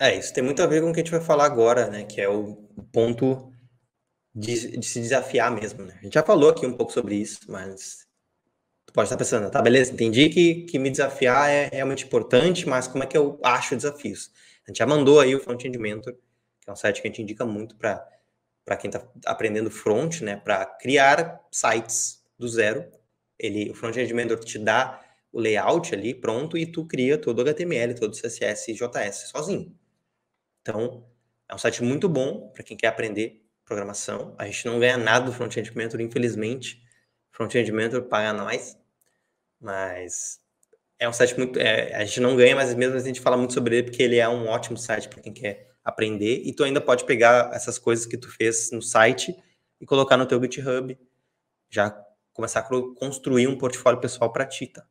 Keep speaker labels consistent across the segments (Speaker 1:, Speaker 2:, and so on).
Speaker 1: É, isso tem muito a ver com o que a gente vai falar agora, né? Que é o ponto de, de se desafiar mesmo, né? A gente já falou aqui um pouco sobre isso, mas tu pode estar pensando, tá, beleza, entendi que, que me desafiar é realmente importante, mas como é que eu acho desafios? A gente já mandou aí o Frontend Mentor, que é um site que a gente indica muito para para quem está aprendendo front, né, para criar sites do zero. Ele, o Frontend Mentor te dá o layout ali pronto e tu cria todo o HTML, todo o CSS e JS sozinho. Então, é um site muito bom para quem quer aprender programação. A gente não ganha nada do Front-End Mentor, infelizmente. Front-End Mentor paga nós, mas é um site muito. É, a gente não ganha, mas mesmo assim a gente fala muito sobre ele porque ele é um ótimo site para quem quer aprender. E tu ainda pode pegar essas coisas que tu fez no site e colocar no teu GitHub, já começar a construir um portfólio pessoal para ti, tá?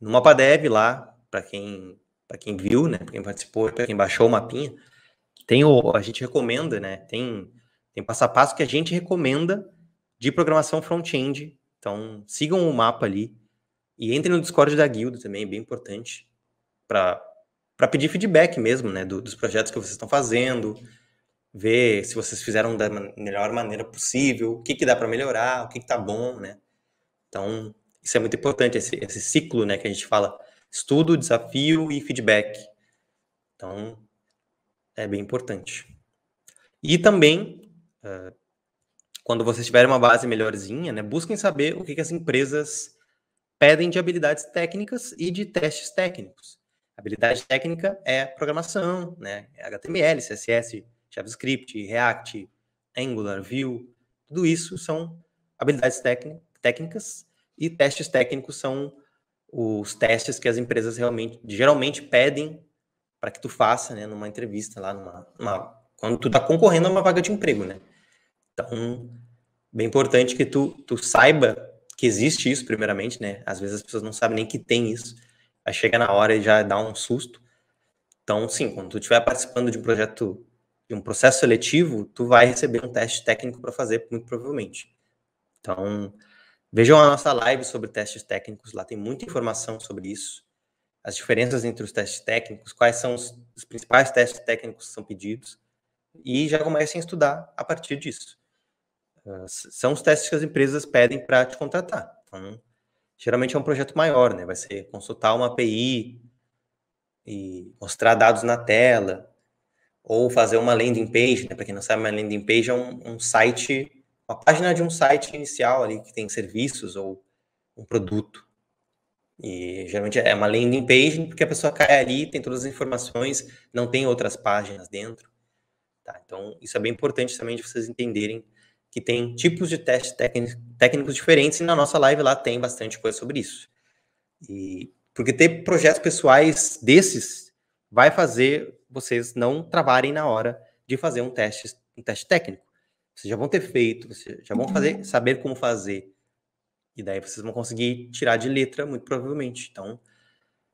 Speaker 1: no mapa dev lá, para quem para quem viu, né, para quem participou, para quem baixou o mapinha, tem o a gente recomenda, né, tem tem passo a passo que a gente recomenda de programação front-end. Então, sigam o mapa ali e entrem no Discord da guilda também, é bem importante para para pedir feedback mesmo, né, do, dos projetos que vocês estão fazendo, ver se vocês fizeram da melhor maneira possível, o que que dá para melhorar, o que que tá bom, né? Então, isso é muito importante, esse, esse ciclo, né, que a gente fala estudo, desafio e feedback. Então, é bem importante. E também, uh, quando vocês tiverem uma base melhorzinha, né, busquem saber o que, que as empresas pedem de habilidades técnicas e de testes técnicos. Habilidade técnica é programação, né? É HTML, CSS, JavaScript, React, Angular, Vue, tudo isso são habilidades técnicas e testes técnicos são os testes que as empresas realmente, geralmente pedem para que tu faça, né, numa entrevista lá, numa, numa quando tu está concorrendo a uma vaga de emprego, né? Então, bem importante que tu, tu saiba que existe isso, primeiramente, né? Às vezes as pessoas não sabem nem que tem isso, aí chega na hora e já dá um susto. Então, sim, quando tu estiver participando de um projeto, de um processo seletivo, tu vai receber um teste técnico para fazer, muito provavelmente. Então, Vejam a nossa live sobre testes técnicos, lá tem muita informação sobre isso. As diferenças entre os testes técnicos, quais são os, os principais testes técnicos que são pedidos, e já comecem a estudar a partir disso. Ah, são os testes que as empresas pedem para te contratar. Então, geralmente é um projeto maior, né? Vai ser consultar uma API e mostrar dados na tela, ou fazer uma landing page, né? Para quem não sabe, uma landing page é um, um site uma página de um site inicial ali que tem serviços ou um produto. E geralmente é uma landing page, porque a pessoa cai ali, tem todas as informações, não tem outras páginas dentro. Tá? Então, isso é bem importante também de vocês entenderem que tem tipos de testes técnicos diferentes e na nossa live lá tem bastante coisa sobre isso. E porque ter projetos pessoais desses vai fazer vocês não travarem na hora de fazer um teste, um teste técnico. Vocês já vão ter feito, vocês já vão fazer, uhum. saber como fazer. E daí vocês vão conseguir tirar de letra, muito provavelmente. Então,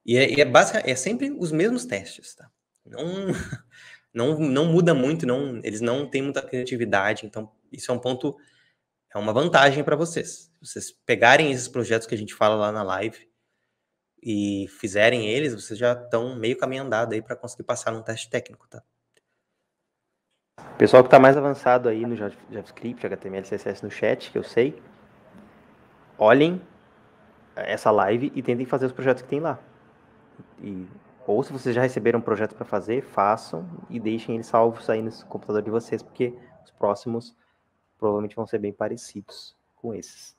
Speaker 1: e é, e é, básica, é sempre os mesmos testes, tá? Não, não, não muda muito, não, eles não têm muita criatividade, então isso é um ponto, é uma vantagem para vocês. Vocês pegarem esses projetos que a gente fala lá na live e fizerem eles, vocês já estão meio caminho andado aí para conseguir passar num teste técnico, tá? Pessoal que está mais avançado aí no JavaScript, HTML, CSS no chat, que eu sei, olhem essa live e tentem fazer os projetos que tem lá. E, ou se vocês já receberam projetos para fazer, façam e deixem eles salvos aí no computador de vocês, porque os próximos provavelmente vão ser bem parecidos com esses.